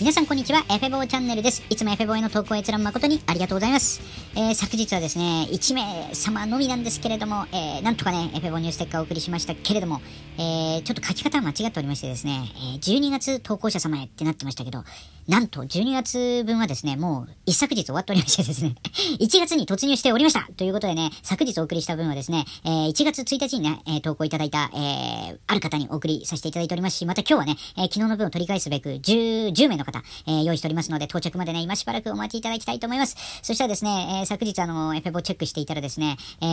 皆さんこんにちは、エフェボーチャンネルです。いつもエフェボーへの投稿閲覧誠にありがとうございます。えー、昨日はですね、1名様のみなんですけれども、えー、なんとかね、エフェボーニューステッカーをお送りしましたけれども、えー、ちょっと書き方間違っておりましてですね、え12月投稿者様へってなってましたけど、なんと12月分はですね、もう一昨日終わっておりましてですね、1 月に突入しておりましたということでね、昨日お送りした分はですね、え1月1日にね、え投稿いただいた、えある方にお送りさせていただいておりますし、また今日はね、え昨日の分を取り返すべく 10, 10名の方方、えー、用意しておりますので、到着までね、今しばらくお待ちいただきたいと思います。そしたらですね、えー、昨日あの、エフェボチェックしていたらですね、え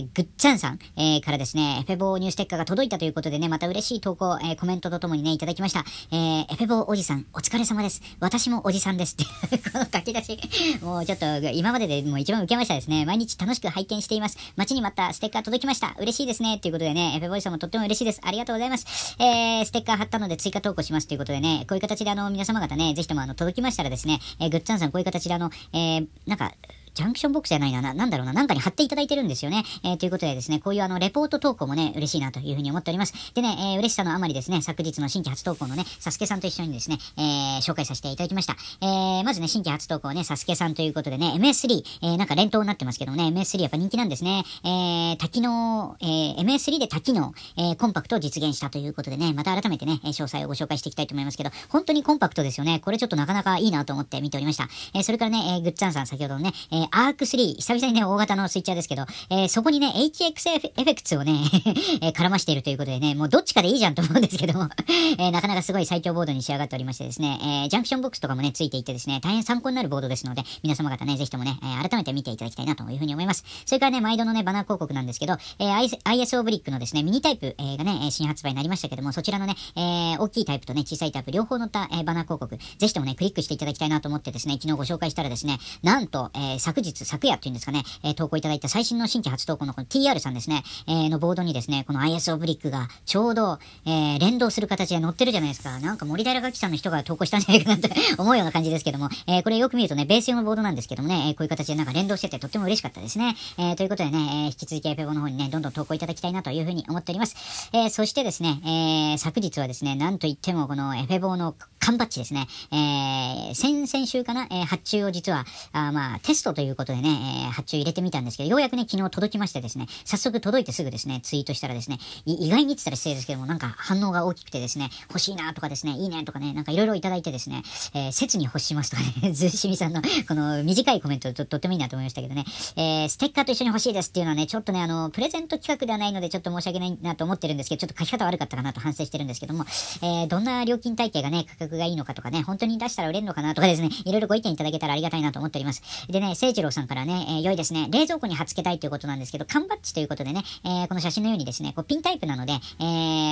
ー、ぐっちゃんさん、えー、からですね、エフェボニューステッカーが届いたということでね、また嬉しい投稿、えー、コメントとともにね、いただきました。えー、エフェボおじさん、お疲れ様です。私もおじさんですってこの書き出し、もうちょっと、今まででもう一番受けましたですね。毎日楽しく拝見しています。待ちに待ったステッカー届きました。嬉しいですね。ということでね、エフェボイさんもとっても嬉しいです。ありがとうございます。えー、ステッカー貼ったので追加投稿しますということでね、こういう形であの、皆様方ね、ね、ぜひともあの届きましたらですね、えー、ぐっちゃんさんこういう形であの、えー、なんか、ジャンクションボックスじゃないな、ななんだろうな、なんかに貼っていただいてるんですよね。えー、ということでですね、こういうあの、レポート投稿もね、嬉しいなというふうに思っております。でね、えー、嬉しさのあまりですね、昨日の新規初投稿のね、サスケさんと一緒にですね、えー、紹介させていただきました。えー、まずね、新規初投稿ね、サスケさんということでね、MS3、えー、なんか連投になってますけどもね、MS3 やっぱ人気なんですね。えー、多機能、えー、MS3 で多機能、えー、コンパクトを実現したということでね、また改めてね、詳細をご紹介していきたいと思いますけど、本当にコンパクトですよね。これちょっとなかなかいいなと思って見ておりました。えー、それからね、えー、グッチャンさん先ほどのね、えー、アーク3、久々にね、大型のスイッチャーですけど、えー、そこにね、HX エフェクツをね えー、絡ましているということでね、もうどっちかでいいじゃんと思うんですけども えー、なかなかすごい最強ボードに仕上がっておりましてですね、えー、ジャンクションボックスとかもね、ついていてですね、大変参考になるボードですので、皆様方ね、ぜひともね、えー、改めて見ていただきたいなというふうに思います。それからね、毎度のね、バナー広告なんですけど、えー、ISO ブリックのですね、ミニタイプ、えー、がね、新発売になりましたけども、そちらのね、えー、大きいタイプとね、小さいタイプ両方載った、えー、バナー広告、ぜひともね、クリックしていただきたいなと思ってですね、昨日ご紹介したらですね、なんと、えー、昨日、昨夜っていうんですかね、えー、投稿いただいた最新の新規初投稿のこの TR さんですね、えー、のボードにですね、この IS オブリックがちょうど、えー、連動する形で載ってるじゃないですか。なんか森平垣さんの人が投稿したんじゃないかなと 思うような感じですけども、えー、これよく見るとね、ベース用のボードなんですけどもね、えー、こういう形でなんか連動しててとっても嬉しかったですね。えー、ということでね、えー、引き続きエペボの方にね、どんどん投稿いただきたいなというふうに思っております。えー、そしてですね、えー、昨日はですね、なんといってもこのエペボの缶バッチですね。えー、先々週かな、えー、発注を実は、あまあ、テストということでね、えー、発注入れてみたんですけど、ようやくね、昨日届きましてですね、早速届いてすぐですね、ツイートしたらですね、意外に言ってたら失礼ですけども、なんか反応が大きくてですね、欲しいなとかですね、いいねとかね、なんかいろいろいただいてですね、えー、切に欲しますとかね、ずうしみさんのこの短いコメントととってもいいなと思いましたけどね、えー、ステッカーと一緒に欲しいですっていうのはね、ちょっとね、あの、プレゼント企画ではないので、ちょっと申し訳ないなと思ってるんですけど、ちょっと書き方悪かったかなと反省してるんですけども、えー、どんな料金体系がね、価格がいいのかとかね、本当に出したら売れるのかなとかですね、いろいろご意見いただけたらありがたいなと思っております。でね、誠一郎さんからね、えー、良いですね、冷蔵庫に貼っつけたいということなんですけど、缶バッジということでね、えー、この写真のようにですね、こうピンタイプなので、え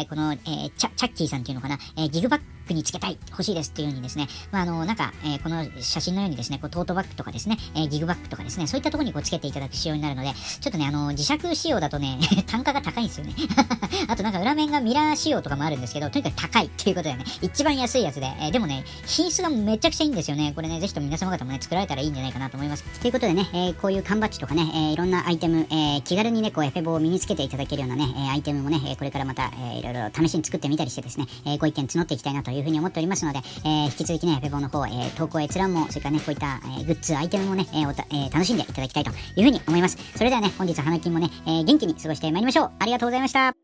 ー、この、えー、チャッキーさんっていうのかな、えギグバッグにつけたい、欲しいですっていうようにですね、まあ、あの、なんか、えこの写真のようにですね、こうトートバッグとかですね、えギグバッグとかですね、そういったところにこうつけていただく仕様になるので、ちょっとね、あの、磁石仕様だとね、単価が高いんですよね。あとなんかがミラー仕様とかもあるんですけど、とにかく高いっていうことでね、一番安いやつで、えー、でもね、品質がめちゃくちゃいいんですよね。これね、ぜひとも皆様方もね、作られたらいいんじゃないかなと思います。ということでね、えー、こういう缶バッジとかね、えー、いろんなアイテム、えー、気軽にね、こうエフェボを身につけていただけるようなね、えー、アイテムもね、えこれからまた、えー、いろいろ試しに作ってみたりしてですね、えー、ご意見募っていきたいなというふうに思っておりますので、えー、引き続きね、エフェボの方、えー、投稿閲覧も、それからね、こういった、えー、グッズ、アイテムもね、えーおたえー、楽しんでいただきたいというふうに思います。それではね、本日は花金もね、えー、元気に過ごしてまいりましょう。ありがとうございました。